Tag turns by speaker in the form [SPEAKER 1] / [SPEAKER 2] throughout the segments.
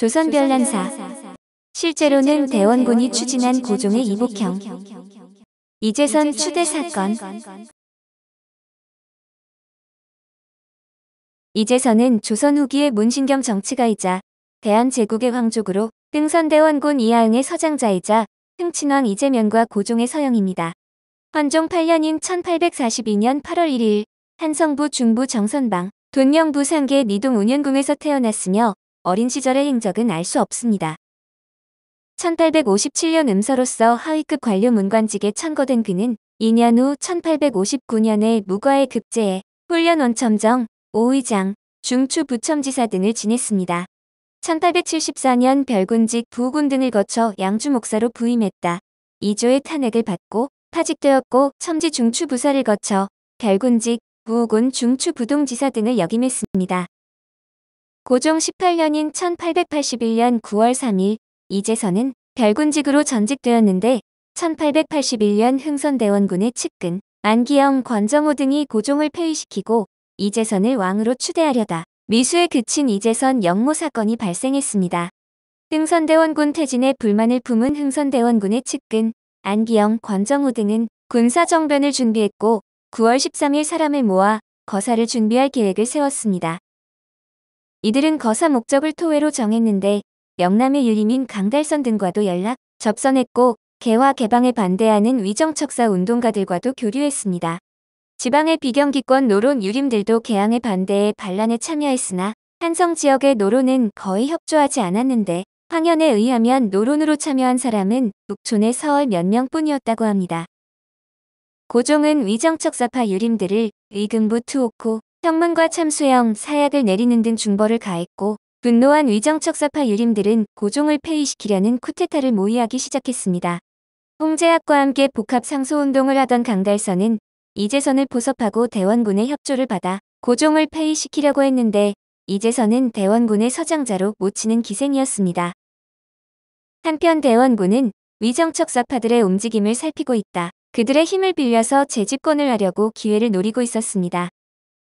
[SPEAKER 1] 조선별난사 실제로는 대원군이 추진한 고종의 이복형 이재선 추대 사건 이재선은 조선 후기의 문신경 정치가이자 대한제국의 황족으로 등선대원군 이하응의 서장자이자 흥친왕 이재명과 고종의 서영입니다. 헌종 8년인 1842년 8월 1일 한성부 중부 정선방 돈명부 상계 니동 운현궁에서 태어났으며 어린 시절의 행적은 알 수 없습니다. 1857년 음서로서 하위급 관료 문관직에 천거된 그는 2년 후 1859년에 무과의 급제에 훈련원첨정, 오의장, 중추부첨지사 등을 지냈습니다. 1874년 별군직 부군 등을 거쳐 양주 목사로 부임했다. 이조의 탄핵을 받고 파직되었고 첨지 중추부사를 거쳐 별군직 부군 중추부동지사 등을 역임했습니다. 고종 18년인 1881년 9월 3일 이재선은 별군직으로 전직되었는데 1881년 흥선대원군의 측근 안기영 권정호 등이 고종을 폐위시키고 이재선을 왕으로 추대하려다 미수에 그친 이재선 역모 사건이 발생했습니다. 흥선대원군 태진의 불만을 품은 흥선대원군의 측근 안기영 권정호 등은 군사정변을 준비했고 9월 13일 사람을 모아 거사를 준비할 계획을 세웠습니다. 이들은 거사 목적을 토해로 정했는데 영남의 유림인 강달선 등과도 연락, 접선했고 개화 개방에 반대하는 위정척사 운동가들과도 교류했습니다. 지방의 비경기권 노론 유림들도 개항에 반대해 반란에 참여했으나 한성 지역의 노론은 거의 협조하지 않았는데 황현에 의하면 노론으로 참여한 사람은 북촌의 서울 몇 명뿐이었다고 합니다. 고종은 위정척사파 유림들을 의금부 투옥호 형문과 참수형, 사약을 내리는 등 중벌을 가했고 분노한 위정척 사파 유림들은 고종을 폐위시키려는 쿠데타를 모의하기 시작했습니다. 홍제학과 함께 복합상소운동을 하던 강달선은 이재선을 포섭하고 대원군의 협조를 받아 고종을 폐위시키려고 했는데 이재선은 대원군의 서장자로 모치는 기생이었습니다. 한편 대원군은 위정척 사파들의 움직임을 살피고 있다. 그들의 힘을 빌려서 재집권을 하려고 기회를 노리고 있었습니다.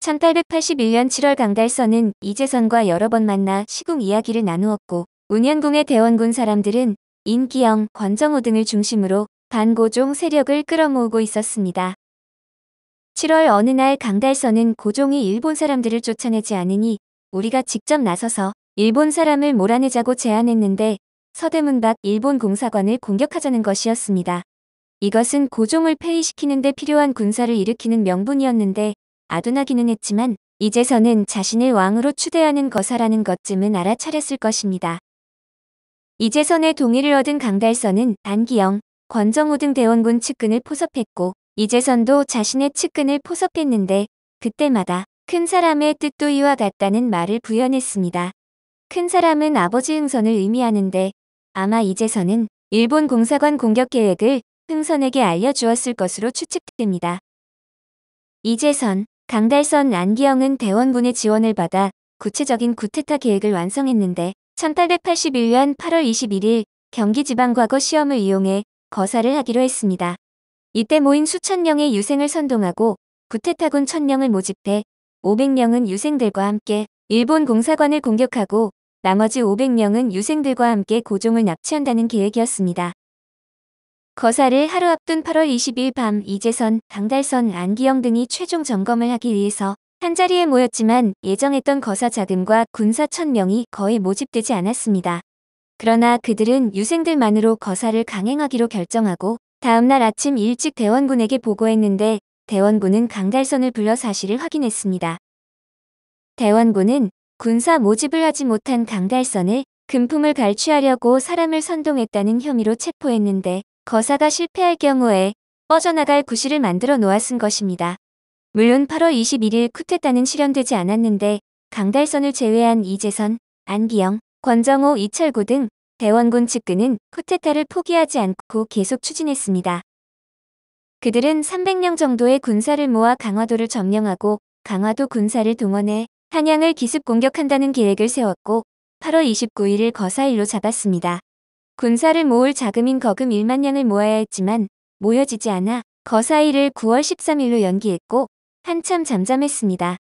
[SPEAKER 1] 1881년 7월 강달선은 이재선과 여러 번 만나 시궁 이야기를 나누었고 운현궁의 대원군 사람들은 인기영, 권정우 등을 중심으로 반고종 세력을 끌어모으고 있었습니다. 7월 어느 날 강달선은 고종이 일본 사람들을 쫓아내지 않으니 우리가 직접 나서서 일본 사람을 몰아내자고 제안했는데 서대문 밖 일본 공사관을 공격하자는 것이었습니다. 이것은 고종을 폐위시키는 데 필요한 군사를 일으키는 명분이었는데 아둔하기는 했지만 이제서는 자신을 왕으로 추대하는 거사라는 것쯤은 알아차렸을 것입니다. 이재선의 동의를 얻은 강달선은 안기영, 권정우 등 대원군 측근을 포섭했고 이재선도 자신의 측근을 포섭했는데 그때마다 큰 사람의 뜻도 이와 같다는 말을 부연했습니다. 큰 사람은 아버지 흥선을 의미하는데 아마 이재선은 일본 공사관 공격 계획을 흥선에게 알려주었을 것으로 추측됩니다. 이재선 강달선 안기영은 대원군의 지원을 받아 구체적인 구테타 계획을 완성했는데 1881년 8월 21일 경기지방과거 시험을 이용해 거사를 하기로 했습니다. 이때 모인 수천 명의 유생을 선동하고 구테타군 천명을 모집해 500명은 유생들과 함께 일본 공사관을 공격하고 나머지 500명은 유생들과 함께 고종을 납치한다는 계획이었습니다. 거사를 하루 앞둔 8월 20일 밤 이재선, 강달선, 안기영 등이 최종 점검을 하기 위해서 한자리에 모였지만 예정했던 거사 자금과 군사 1000명이 거의 모집되지 않았습니다. 그러나 그들은 유생들만으로 거사를 강행하기로 결정하고 다음날 아침 일찍 대원군에게 보고했는데 대원군은 강달선을 불러 사실을 확인했습니다. 대원군은 군사 모집을 하지 못한 강달선을 금품을 갈취하려고 사람을 선동했다는 혐의로 체포했는데 거사가 실패할 경우에 빠져나갈 구실을 만들어 놓았은 것입니다. 물론 8월 21일 쿠테타는 실현되지 않았는데 강달선을 제외한 이재선, 안기영, 권정호, 이철구 등 대원군 측근은 쿠테타를 포기하지 않고 계속 추진했습니다. 그들은 300명 정도의 군사를 모아 강화도를 점령하고 강화도 군사를 동원해 한양을 기습 공격한다는 계획을 세웠고 8월 29일을 거사일로 잡았습니다. 군사를 모을 자금인 거금 1만냥을 모아야 했지만 모여지지 않아 거사일을 9월 13일로 연기했고 한참 잠잠했습니다.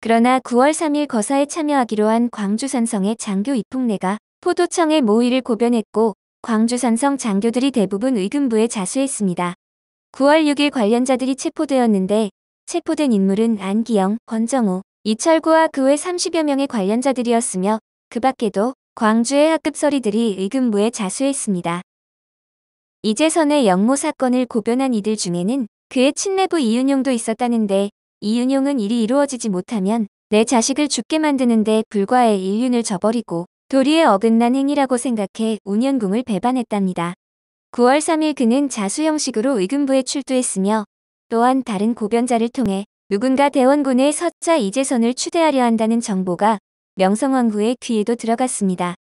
[SPEAKER 1] 그러나 9월 3일 거사에 참여하기로 한 광주산성의 장교 이풍내가 포도청의 모의를 고변했고 광주산성 장교들이 대부분 의금부에 자수했습니다. 9월 6일 관련자들이 체포되었는데 체포된 인물은 안기영, 권정우, 이철구와 그 외 30여 명의 관련자들이었으며 그 밖에도 광주의 학급서리들이 의금부에 자수했습니다. 이재선의 영모 사건을 고변한 이들 중에는 그의 친내부 이윤용도 있었다는데 이윤용은 일이 이루어지지 못하면 내 자식을 죽게 만드는데 불과해 인륜을 저버리고 도리에 어긋난 행위라고 생각해 운현궁을 배반했답니다. 9월 3일 그는 자수 형식으로 의금부에 출두했으며 또한 다른 고변자를 통해 누군가 대원군의 서자 이재선을 추대하려 한다는 정보가 명성왕후의 귀에도 들어갔습니다.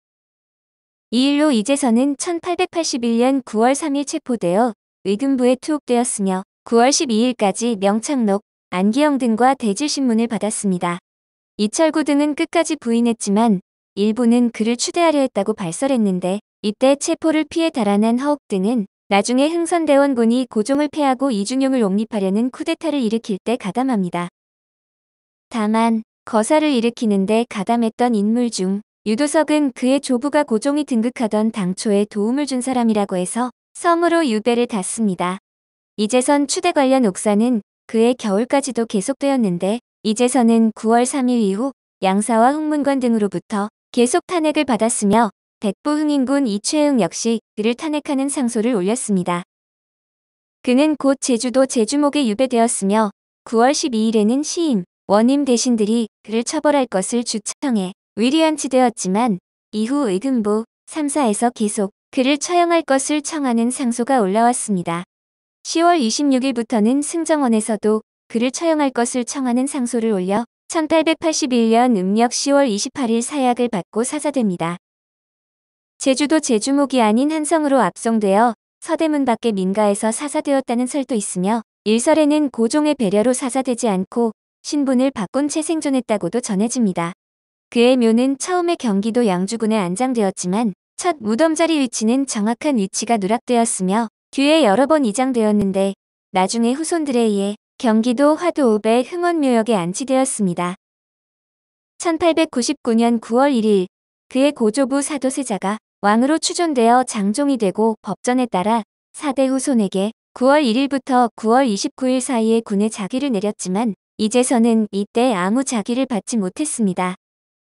[SPEAKER 1] 이 일로 이재선은 1881년 9월 3일 체포되어 의금부에 투옥되었으며 9월 12일까지 명창록, 안기영 등과 대질신문을 받았습니다. 이철구 등은 끝까지 부인했지만 일부는 그를 추대하려 했다고 발설했는데 이때 체포를 피해 달아난 허욱 등은 나중에 흥선대원군이 고종을 패하고 이중용을 옹립하려는 쿠데타를 일으킬 때 가담합니다. 다만 거사를 일으키는데 가담했던 인물 중 유도석은 그의 조부가 고종이 등극하던 당초에 도움을 준 사람이라고 해서 섬으로 유배를 닫습니다. 이제선 추대 관련 옥사는 그의 겨울까지도 계속되었는데 이제선은 9월 3일 이후 양사와 흥문관 등으로부터 계속 탄핵을 받았으며 백부 흥인군 이최흥 역시 그를 탄핵하는 상소를 올렸습니다. 그는 곧 제주도 제주목에 유배되었으며 9월 12일에는 시임, 원임 대신들이 그를 처벌할 것을 주청해 위리안치되었지만 이후 의금부 3사에서 계속 그를 처형할 것을 청하는 상소가 올라왔습니다. 10월 26일부터는 승정원에서도 그를 처형할 것을 청하는 상소를 올려 1881년 음력 10월 28일 사약을 받고 사사됩니다. 제주도 제주목이 아닌 한성으로 압송되어 서대문 밖의 민가에서 사사되었다는 설도 있으며 일설에는 고종의 배려로 사사되지 않고 신분을 바꾼 채 생존했다고도 전해집니다. 그의 묘는 처음에 경기도 양주군에 안장되었지만 첫 무덤자리 위치는 정확한 위치가 누락되었으며 규에 여러 번 이장되었는데 나중에 후손들에 의해 경기도 화도읍의 흥원묘역에 안치되었습니다. 1899년 9월 1일 그의 고조부 사도세자가 왕으로 추존되어 장종이 되고 법전에 따라 4대 후손에게 9월 1일부터 9월 29일 사이에 군의 자기를 내렸지만 이제서는 이때 아무 자기를 받지 못했습니다.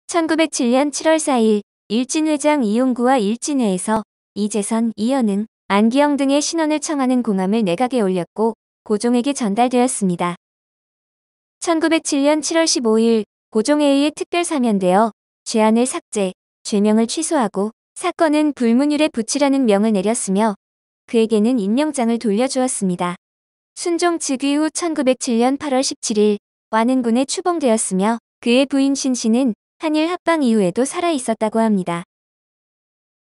[SPEAKER 1] 1907년 7월 4일 일진회장 이용구와 일진회에서 이재선, 이현은, 안기영 등의 신원을 청하는 공함을 내각에 올렸고 고종에게 전달되었습니다. 1907년 7월 15일 고종에 의해 특별 사면되어 죄안을 삭제, 죄명을 취소하고 사건은 불문율에 붙이라는 명을 내렸으며 그에게는 임명장을 돌려주었습니다. 순종 즉위 후 1907년 8월 17일 완은군에 추봉되었으며 그의 부인 신씨는 한일 합방 이후에도 살아 있었다고 합니다.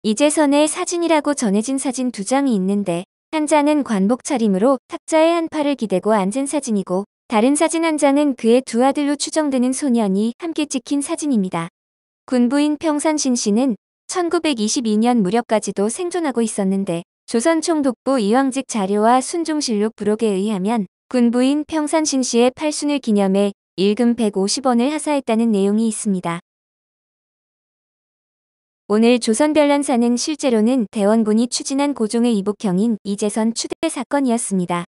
[SPEAKER 1] 이재선의 사진이라고 전해진 사진 두 장이 있는데 한 장은 관복 차림으로 탁자에 한 팔을 기대고 앉은 사진이고 다른 사진 한 장은 그의 두 아들로 추정되는 소년이 함께 찍힌 사진입니다. 군부인 평산신 씨는 1922년 무렵까지도 생존하고 있었는데 조선총 독부 이황직 자료와 순종실록 부록에 의하면 군부인 평산신 씨의 팔순을 기념해 일금 150원을 하사했다는 내용이 있습니다. 오늘 조선별난사는 실제로는 대원군이 추진한 고종의 이복형인 이재선 추대 사건이었습니다.